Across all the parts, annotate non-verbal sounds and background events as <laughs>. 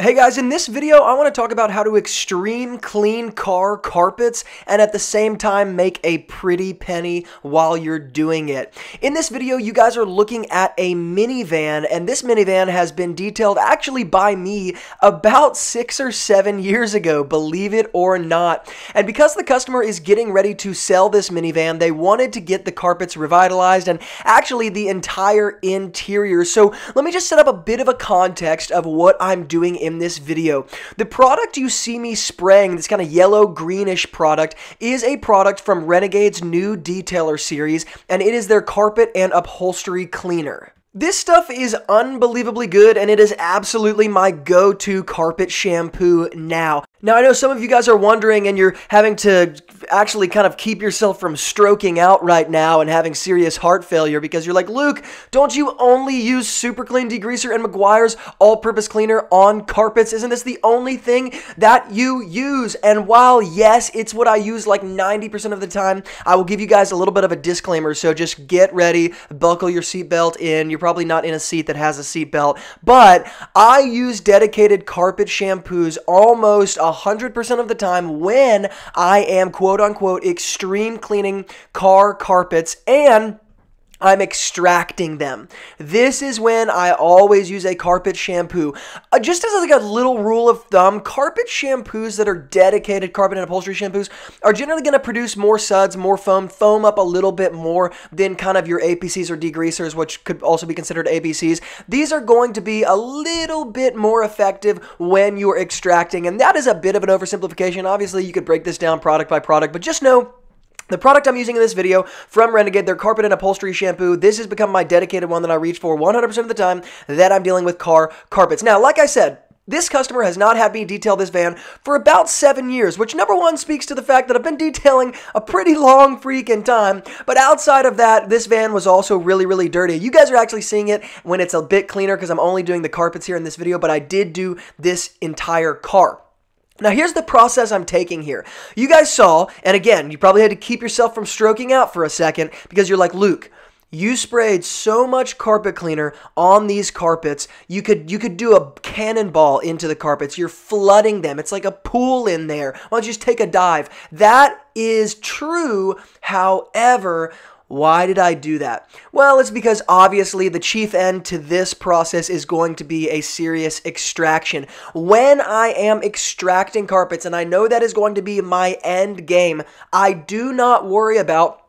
Hey guys, in this video I want to talk about how to extreme clean car carpets and at the same time make a pretty penny while you're doing it. In this video you guys are looking at a minivan and this minivan has been detailed actually by me about six or seven years ago, believe it or not. And because the customer is getting ready to sell this minivan, they wanted to get the carpets revitalized and actually the entire interior. So let me just set up a bit of a context of what I'm doing in this video. The product you see me spraying, this kind of yellow greenish product, is a product from Renegade's new detailer series, and it is their carpet and upholstery cleaner. This stuff is unbelievably good and it is absolutely my go-to carpet shampoo now. Now, I know some of you guys are wondering and you're having to actually kind of keep yourself from stroking out right now and having serious heart failure because you're like, Luke, don't you only use Super Clean Degreaser and McGuire's all purpose cleaner on carpets? Isn't this the only thing that you use? And while, yes, it's what I use like 90% of the time, I will give you guys a little bit of a disclaimer. So just get ready, buckle your seatbelt in. You're probably not in a seat that has a seatbelt, but I use dedicated carpet shampoos almost 100% of the time when I am quote unquote extreme cleaning car carpets and I'm extracting them. This is when I always use a carpet shampoo. Uh, just as like a little rule of thumb, carpet shampoos that are dedicated carpet and upholstery shampoos are generally going to produce more suds, more foam, foam up a little bit more than kind of your APCs or degreasers, which could also be considered ABCs. These are going to be a little bit more effective when you're extracting, and that is a bit of an oversimplification. Obviously, you could break this down product by product, but just know the product I'm using in this video from Renegade, their carpet and upholstery shampoo, this has become my dedicated one that I reach for 100% of the time that I'm dealing with car carpets. Now, like I said, this customer has not had me detail this van for about seven years, which number one speaks to the fact that I've been detailing a pretty long freaking time. But outside of that, this van was also really, really dirty. You guys are actually seeing it when it's a bit cleaner because I'm only doing the carpets here in this video, but I did do this entire car. Now, here's the process I'm taking here. You guys saw, and again, you probably had to keep yourself from stroking out for a second because you're like, Luke, you sprayed so much carpet cleaner on these carpets. You could you could do a cannonball into the carpets. You're flooding them. It's like a pool in there. Why don't you just take a dive? That is true. However, why did I do that? Well, it's because obviously the chief end to this process is going to be a serious extraction. When I am extracting carpets, and I know that is going to be my end game, I do not worry about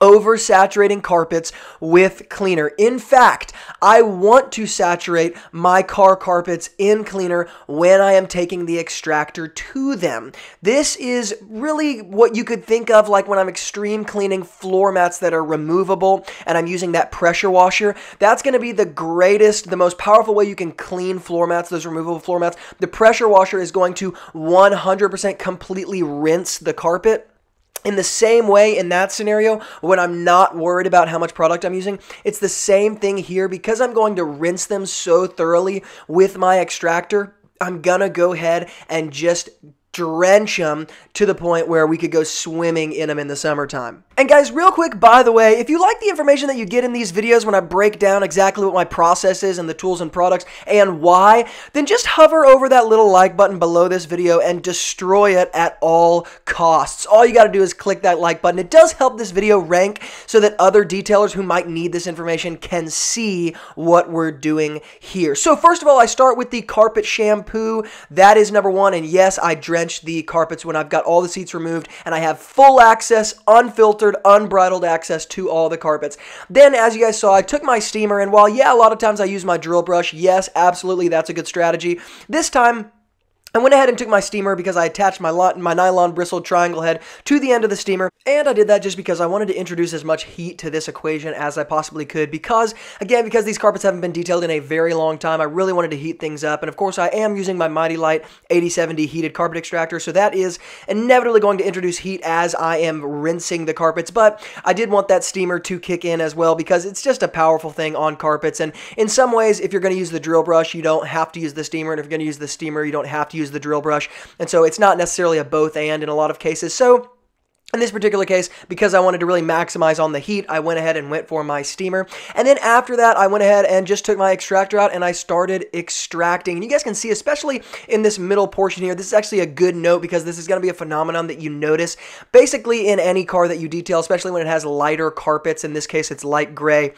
oversaturating carpets with cleaner. In fact, I want to saturate my car carpets in cleaner when I am taking the extractor to them. This is really what you could think of like when I'm extreme cleaning floor mats that are removable and I'm using that pressure washer. That's going to be the greatest, the most powerful way you can clean floor mats, those removable floor mats. The pressure washer is going to 100% completely rinse the carpet in the same way, in that scenario, when I'm not worried about how much product I'm using, it's the same thing here. Because I'm going to rinse them so thoroughly with my extractor, I'm gonna go ahead and just drench them to the point where we could go swimming in them in the summertime. And guys, real quick, by the way, if you like the information that you get in these videos when I break down exactly what my process is and the tools and products and why, then just hover over that little like button below this video and destroy it at all costs. All you gotta do is click that like button. It does help this video rank so that other detailers who might need this information can see what we're doing here. So first of all, I start with the carpet shampoo. That is number one, and yes, I drench the carpets when I've got all the seats removed and I have full access, unfiltered, unbridled access to all the carpets. Then, as you guys saw, I took my steamer, and while, yeah, a lot of times I use my drill brush, yes, absolutely, that's a good strategy. This time, I went ahead and took my steamer because I attached my, my nylon bristled triangle head to the end of the steamer, and I did that just because I wanted to introduce as much heat to this equation as I possibly could because, again, because these carpets haven't been detailed in a very long time, I really wanted to heat things up, and of course I am using my Mighty Light 8070 heated carpet extractor, so that is inevitably going to introduce heat as I am rinsing the carpets, but I did want that steamer to kick in as well because it's just a powerful thing on carpets, and in some ways, if you're going to use the drill brush, you don't have to use the steamer, and if you're going to use the steamer, you don't have to use use the drill brush. And so it's not necessarily a both and in a lot of cases. So in this particular case, because I wanted to really maximize on the heat, I went ahead and went for my steamer. And then after that, I went ahead and just took my extractor out and I started extracting. And you guys can see, especially in this middle portion here, this is actually a good note because this is going to be a phenomenon that you notice basically in any car that you detail, especially when it has lighter carpets. In this case, it's light gray.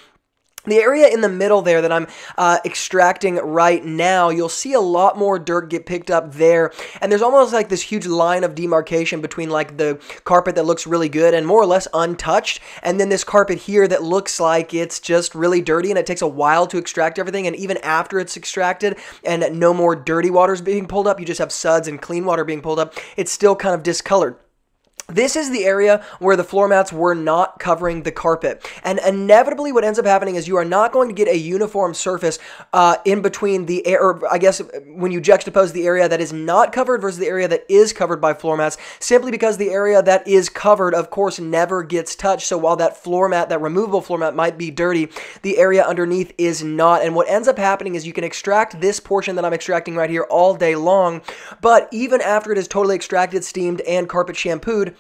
The area in the middle there that I'm uh, extracting right now, you'll see a lot more dirt get picked up there. And there's almost like this huge line of demarcation between like the carpet that looks really good and more or less untouched. And then this carpet here that looks like it's just really dirty and it takes a while to extract everything. And even after it's extracted and no more dirty water is being pulled up, you just have suds and clean water being pulled up, it's still kind of discolored. This is the area where the floor mats were not covering the carpet. And inevitably what ends up happening is you are not going to get a uniform surface uh, in between the air, or I guess when you juxtapose the area that is not covered versus the area that is covered by floor mats, simply because the area that is covered, of course, never gets touched. So while that floor mat, that removable floor mat might be dirty, the area underneath is not. And what ends up happening is you can extract this portion that I'm extracting right here all day long, but even after it is totally extracted, steamed, and carpet shampooed,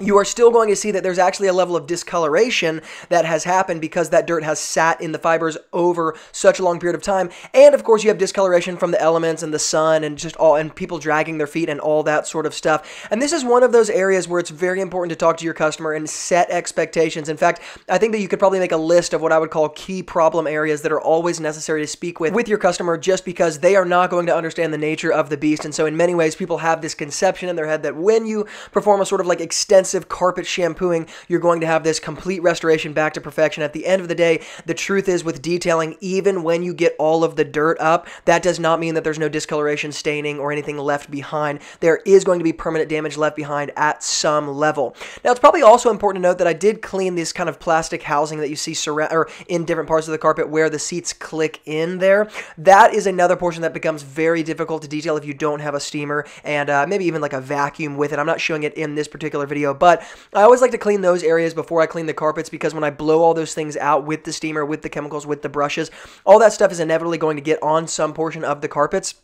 you are still going to see that there's actually a level of discoloration that has happened because that dirt has sat in the fibers over such a long period of time. And of course, you have discoloration from the elements and the sun and just all, and people dragging their feet and all that sort of stuff. And this is one of those areas where it's very important to talk to your customer and set expectations. In fact, I think that you could probably make a list of what I would call key problem areas that are always necessary to speak with with your customer just because they are not going to understand the nature of the beast. And so, in many ways, people have this conception in their head that when you perform a sort of like extensive carpet shampooing, you're going to have this complete restoration back to perfection. At the end of the day, the truth is with detailing, even when you get all of the dirt up, that does not mean that there's no discoloration, staining, or anything left behind. There is going to be permanent damage left behind at some level. Now, it's probably also important to note that I did clean this kind of plastic housing that you see surround or in different parts of the carpet where the seats click in there. That is another portion that becomes very difficult to detail if you don't have a steamer and uh, maybe even like a vacuum with it. I'm not showing it in this particular video, but I always like to clean those areas before I clean the carpets because when I blow all those things out with the steamer, with the chemicals, with the brushes, all that stuff is inevitably going to get on some portion of the carpets.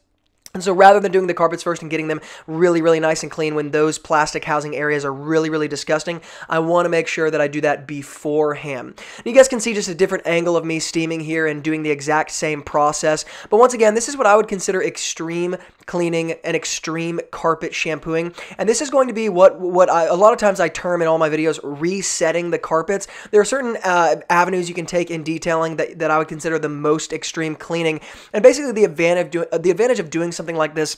And so rather than doing the carpets first and getting them really, really nice and clean when those plastic housing areas are really, really disgusting, I want to make sure that I do that beforehand. you guys can see just a different angle of me steaming here and doing the exact same process. But once again, this is what I would consider extreme cleaning and extreme carpet shampooing. And this is going to be what, what I, a lot of times I term in all my videos, resetting the carpets. There are certain uh, avenues you can take in detailing that, that I would consider the most extreme cleaning. And basically the advantage of, do, the advantage of doing something like this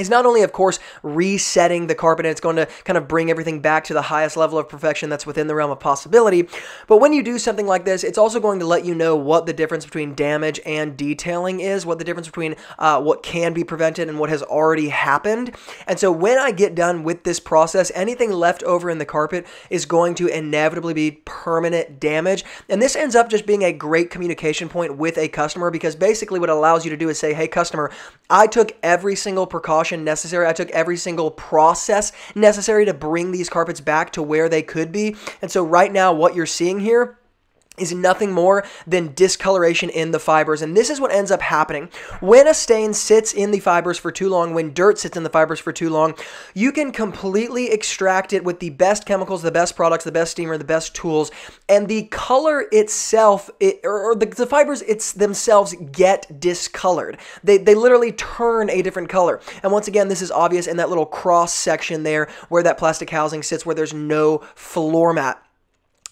is not only, of course, resetting the carpet and it's going to kind of bring everything back to the highest level of perfection that's within the realm of possibility, but when you do something like this, it's also going to let you know what the difference between damage and detailing is, what the difference between uh, what can be prevented and what has already happened. And so when I get done with this process, anything left over in the carpet is going to inevitably be permanent damage. And this ends up just being a great communication point with a customer because basically what it allows you to do is say, hey, customer, I took every single precaution precaution necessary. I took every single process necessary to bring these carpets back to where they could be. And so right now what you're seeing here is nothing more than discoloration in the fibers. And this is what ends up happening. When a stain sits in the fibers for too long, when dirt sits in the fibers for too long, you can completely extract it with the best chemicals, the best products, the best steamer, the best tools, and the color itself, it, or, the, the, fibers it's themselves get discolored. They, they literally turn a different color. And once again, this is obvious in that little cross section there where that plastic housing sits, where there's no floor mat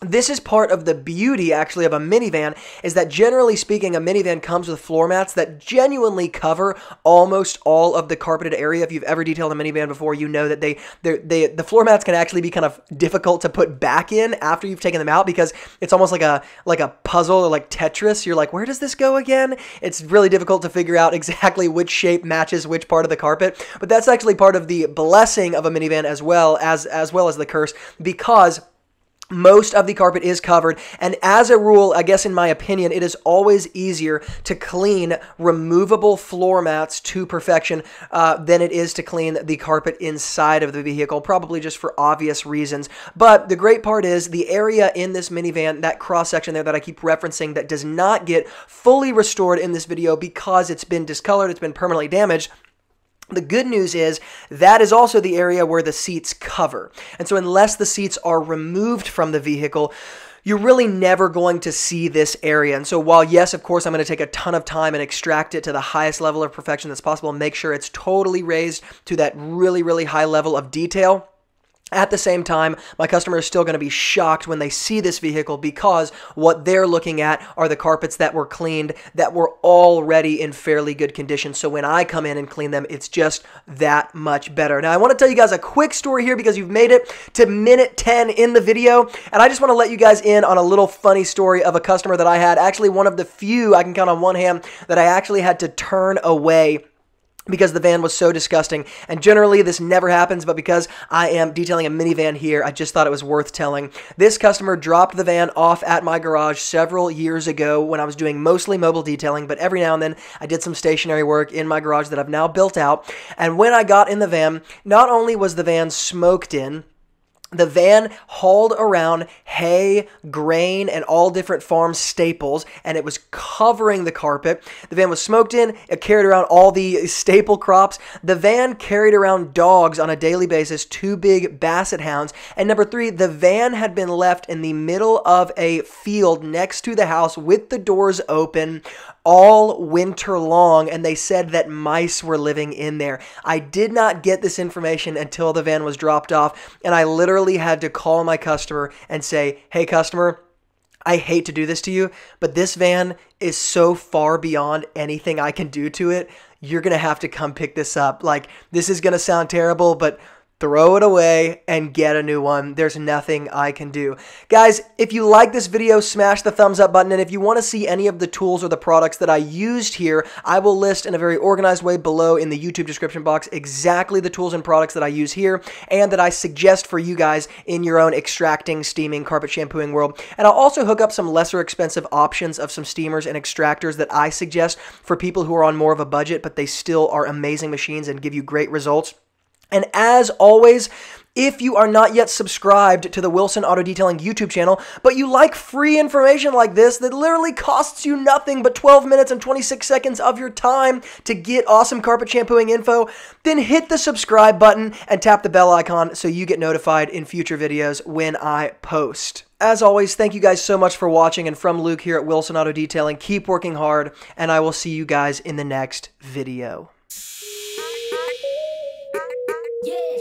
this is part of the beauty actually of a minivan is that generally speaking a minivan comes with floor mats that genuinely cover almost all of the carpeted area if you've ever detailed a minivan before you know that they they the floor mats can actually be kind of difficult to put back in after you've taken them out because it's almost like a like a puzzle or like tetris you're like where does this go again it's really difficult to figure out <laughs> exactly which shape matches which part of the carpet but that's actually part of the blessing of a minivan as well as as well as the curse because most of the carpet is covered and as a rule i guess in my opinion it is always easier to clean removable floor mats to perfection uh, than it is to clean the carpet inside of the vehicle probably just for obvious reasons but the great part is the area in this minivan that cross section there that i keep referencing that does not get fully restored in this video because it's been discolored it's been permanently damaged the good news is that is also the area where the seats cover. And so, unless the seats are removed from the vehicle, you're really never going to see this area. And so, while yes, of course, I'm going to take a ton of time and extract it to the highest level of perfection that's possible, and make sure it's totally raised to that really, really high level of detail at the same time, my customer is still going to be shocked when they see this vehicle because what they're looking at are the carpets that were cleaned that were already in fairly good condition. So when I come in and clean them, it's just that much better. Now, I want to tell you guys a quick story here because you've made it to minute 10 in the video. And I just want to let you guys in on a little funny story of a customer that I had. Actually, one of the few I can count on one hand that I actually had to turn away because the van was so disgusting. And generally, this never happens, but because I am detailing a minivan here, I just thought it was worth telling. This customer dropped the van off at my garage several years ago when I was doing mostly mobile detailing, but every now and then I did some stationary work in my garage that I've now built out. And when I got in the van, not only was the van smoked in, the van hauled around hay, grain, and all different farm staples, and it was covering the carpet. The van was smoked in, it carried around all the <laughs> staple crops. The van carried around dogs on a daily basis, two big basset hounds. And number three, the van had been left in the middle of a field next to the house with the doors open, all winter long, and they said that mice were living in there. I did not get this information until the van was dropped off, and I literally had to call my customer and say, Hey, customer, I hate to do this to you, but this van is so far beyond anything I can do to it. You're going to have to come pick this up. Like, this is going to sound terrible, but throw it away and get a new one. There's nothing I can do. Guys, if you like this video, smash the thumbs up button. And if you want to see any of the tools or the products that I used here, I will list in a very organized way below in the YouTube description box exactly the tools and products that I use here and that I suggest for you guys in your own extracting, steaming, carpet shampooing world. And I'll also hook up some lesser expensive options of some steamers and extractors that I suggest for people who are on more of a budget, but they still are amazing machines and give you great results. And as always, if you are not yet subscribed to the Wilson Auto Detailing YouTube channel, but you like free information like this that literally costs you nothing but 12 minutes and 26 seconds of your time to get awesome carpet shampooing info, then hit the subscribe button and tap the bell icon so you get notified in future videos when I post. As always, thank you guys so much for watching, and from Luke here at Wilson Auto Detailing, keep working hard, and I will see you guys in the next video. Yeah.